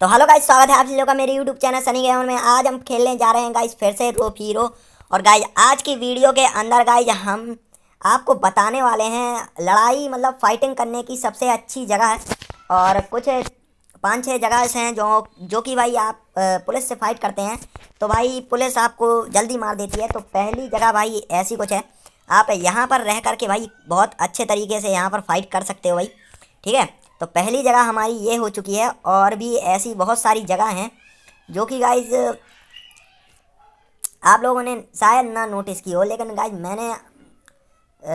तो hello guys स्वागत है आप लोगों का मेरे यूट्यूब चैनल सनी गए में आज हम खेलने जा रहे हैं गाइस फिर से रो रो और गाइस आज की वीडियो के अंदर गाइस हम आपको बताने वाले हैं लड़ाई मतलब फाइटिंग करने की सबसे अच्छी जगह है और कुछ पाँच छः जगह ऐसे हैं जो जो कि भाई आप पुलिस से फाइट करते हैं तो भाई पुलिस आपको जल्दी मार देती है तो पहली जगह भाई ऐसी कुछ है आप यहाँ पर रह करके भाई बहुत अच्छे तरीके से यहाँ पर फाइट कर सकते हो भाई ठीक है तो पहली जगह हमारी ये हो चुकी है और भी ऐसी बहुत सारी जगह हैं जो कि गाइज आप लोगों ने शायद ना नोटिस की हो लेकिन गाइज मैंने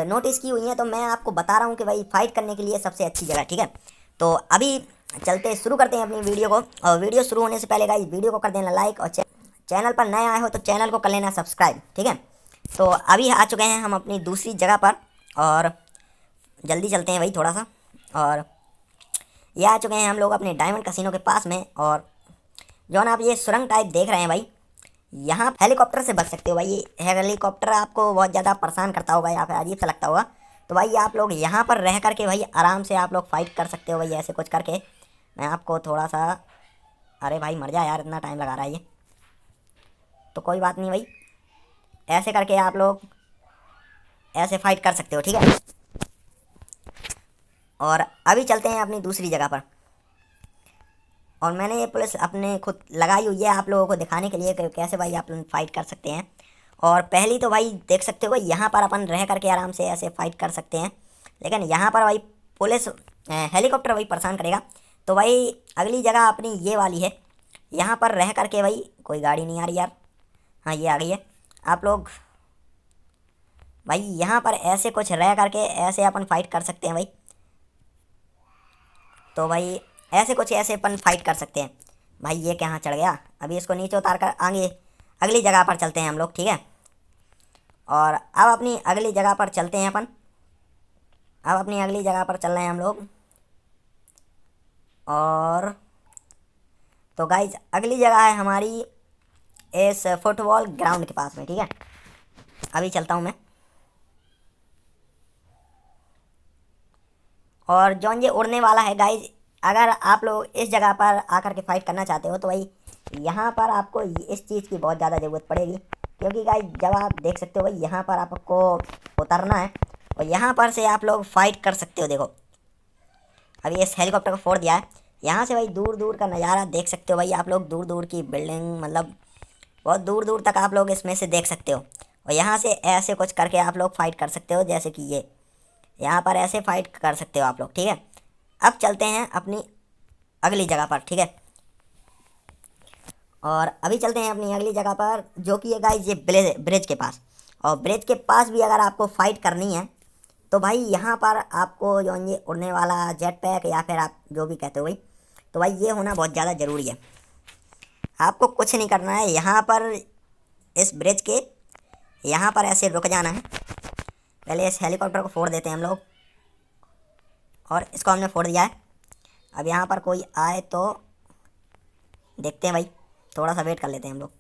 नोटिस की हुई है तो मैं आपको बता रहा हूँ कि भाई फाइट करने के लिए सबसे अच्छी जगह ठीक है तो अभी चलते शुरू करते हैं अपनी वीडियो को और वीडियो शुरू होने से पहले गाइज वीडियो को कर देना लाइक और चैनल पर नए आए हो तो चैनल को कर लेना सब्सक्राइब ठीक है तो अभी आ चुके हैं हम अपनी दूसरी जगह पर और जल्दी चलते हैं भाई थोड़ा सा और ये आ चुके हैं हम लोग अपने डायमंड कसिनो के पास में और जो ना आप ये सुरंग टाइप देख रहे हैं भाई यहाँ हेलीकॉप्टर से बच सकते हो भाई हेलीकॉप्टर आपको बहुत ज़्यादा परेशान करता होगा या फिर अजीब सा लगता होगा तो भाई आप लोग यहाँ पर रह करके भाई आराम से आप लोग फाइट कर सकते हो भाई ऐसे कुछ करके मैं आपको थोड़ा सा अरे भाई मर जा यार इतना टाइम लगा रहा है ये तो कोई बात नहीं भाई ऐसे करके आप लोग ऐसे फाइट कर सकते हो ठीक है और अभी चलते हैं अपनी दूसरी जगह पर और मैंने ये पुलिस अपने खुद लगाई हुई है आप लोगों को दिखाने के लिए कि कैसे भाई आप लोग फाइट कर सकते हैं और पहली तो भाई देख सकते हो यहाँ पर अपन रह करके आराम से ऐसे फाइट कर सकते हैं लेकिन यहाँ पर भाई पुलिस हेलीकॉप्टर भाई परेशान करेगा तो भाई अगली जगह अपनी ये वाली है यहाँ पर रह करके भाई कोई गाड़ी नहीं आ रही यार हाँ ये आ गई है आप लोग भाई यहाँ पर ऐसे कुछ रह करके ऐसे अपन फाइट कर सकते हैं भाई तो भाई ऐसे कुछ ऐसे अपन फाइट कर सकते हैं भाई ये कहाँ चढ़ गया अभी इसको नीचे उतार कर आगे अगली जगह पर चलते हैं हम लोग ठीक है और अब अपनी अगली जगह पर चलते हैं अपन अब अपनी अगली जगह पर चल रहे हैं हम लोग और तो गाइज अगली जगह है हमारी इस फुटबॉल ग्राउंड के पास में ठीक है अभी चलता हूँ मैं और जौन ये उड़ने वाला है गाइज अगर आप लोग इस जगह पर आकर के फाइट करना चाहते हो तो भाई यहाँ पर आपको इस चीज़ की बहुत ज़्यादा ज़रूरत पड़ेगी क्योंकि गाइज जब आप देख सकते हो भाई यहाँ पर आपको उतरना है और यहाँ पर से आप लोग फाइट कर सकते हो देखो अभी इस हेलीकॉप्टर को फोड़ दिया है यहाँ से भाई दूर दूर का नज़ारा देख सकते हो भाई आप लोग दूर दूर की बिल्डिंग मतलब बहुत दूर दूर तक आप लोग इसमें से देख सकते हो और यहाँ से ऐसे कुछ करके आप लोग फाइट कर सकते हो जैसे कि ये यहाँ पर ऐसे फाइट कर सकते हो आप लोग ठीक है अब चलते हैं अपनी अगली जगह पर ठीक है और अभी चलते हैं अपनी अगली जगह पर जो कि है गाइज ये ब्रिज ब्रिज के पास और ब्रिज के पास भी अगर आपको फाइट करनी है तो भाई यहाँ पर आपको जो ये उड़ने वाला जेट पैक या फिर आप जो भी कहते हो भाई तो भाई ये होना बहुत ज़्यादा ज़रूरी है आपको कुछ नहीं करना है यहाँ पर इस ब्रिज के यहाँ पर ऐसे रुक जाना है पहले इस हेलीकॉप्टर को फोड़ देते हैं हम लोग और इसको हमने फोड़ दिया है अब यहाँ पर कोई आए तो देखते हैं भाई थोड़ा सा वेट कर लेते हैं हम लोग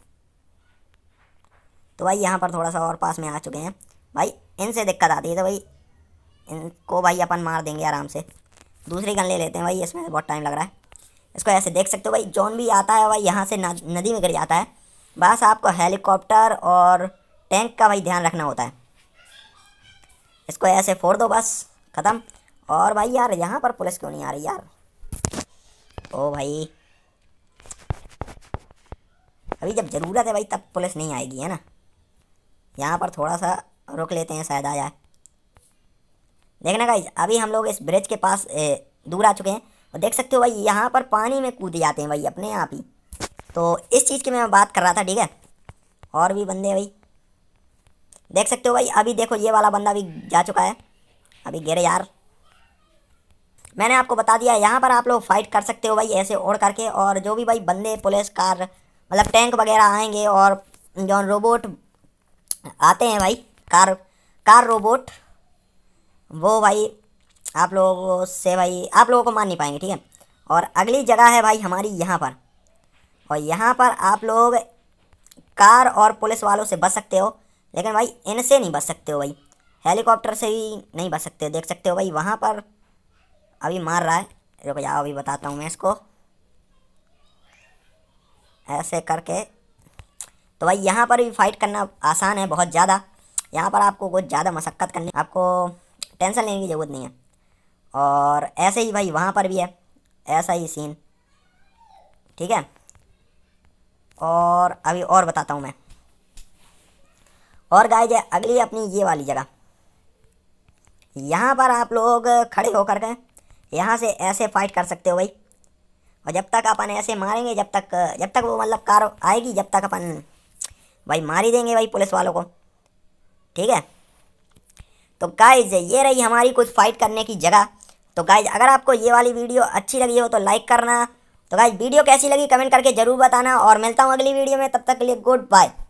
तो भाई यहाँ पर थोड़ा सा और पास में आ चुके हैं भाई इनसे दिक्कत आती है तो भाई इनको भाई अपन मार देंगे आराम से दूसरी गन ले लेते हैं भाई इसमें बहुत टाइम लग रहा है इसको ऐसे देख सकते हो भाई जॉन भी आता है भाई यहाँ से नदी में गिर जाता है बस आपको हेलीकॉप्टर और टैंक का भाई ध्यान रखना होता है इसको ऐसे फोड़ दो बस ख़त्म और भाई यार यहाँ पर पुलिस क्यों नहीं आ रही यार ओ भाई अभी जब ज़रूरत है भाई तब पुलिस नहीं आएगी है ना यहाँ पर थोड़ा सा रुक लेते हैं शायद आया जाए देखना भाई अभी हम लोग इस ब्रिज के पास ए, दूर आ चुके हैं और देख सकते हो भाई यहाँ पर पानी में कूद जाते हैं भाई अपने आप ही तो इस चीज़ की मैं बात कर रहा था ठीक है और भी बंदे भाई देख सकते हो भाई अभी देखो ये वाला बंदा भी जा चुका है अभी गिरे यार मैंने आपको बता दिया यहाँ पर आप लोग फाइट कर सकते हो भाई ऐसे ओढ़ करके और जो भी भाई बंदे पुलिस कार मतलब टैंक वगैरह आएंगे और जो रोबोट आते हैं भाई कार कार रोबोट वो भाई आप लोगों से भाई आप लोगों को मान नहीं पाएंगे ठीक है और अगली जगह है भाई हमारी यहाँ पर और यहाँ पर आप लोग कार और पुलिस वालों से बच सकते हो लेकिन भाई इनसे नहीं बच सकते हो भाई हेलीकॉप्टर से ही नहीं बच सकते देख सकते हो भाई वहाँ पर अभी मार रहा है रुक जाओ अभी बताता हूँ मैं इसको ऐसे करके तो भाई यहाँ पर भी फाइट करना आसान है बहुत ज़्यादा यहाँ पर आपको कुछ ज़्यादा मशक्क़त करनी आपको टेंशन लेने की ज़रूरत नहीं है और ऐसे ही भाई वहाँ पर भी है ऐसा ही सीन ठीक है और अभी और बताता हूँ मैं और गाइज अगली अपनी ये वाली जगह यहाँ पर आप लोग खड़े होकर के यहाँ से ऐसे फाइट कर सकते हो भाई और जब तक अपन ऐसे मारेंगे जब तक जब तक वो मतलब कार आएगी जब तक अपन भाई मार ही देंगे भाई पुलिस वालों को ठीक है तो गाइज ये रही हमारी कुछ फाइट करने की जगह तो गाइज अगर आपको ये वाली वीडियो अच्छी लगी हो तो लाइक करना तो गाइज वीडियो कैसी लगी कमेंट करके ज़रूर बताना और मिलता हूँ अगली वीडियो में तब तक के लिए गुड बाय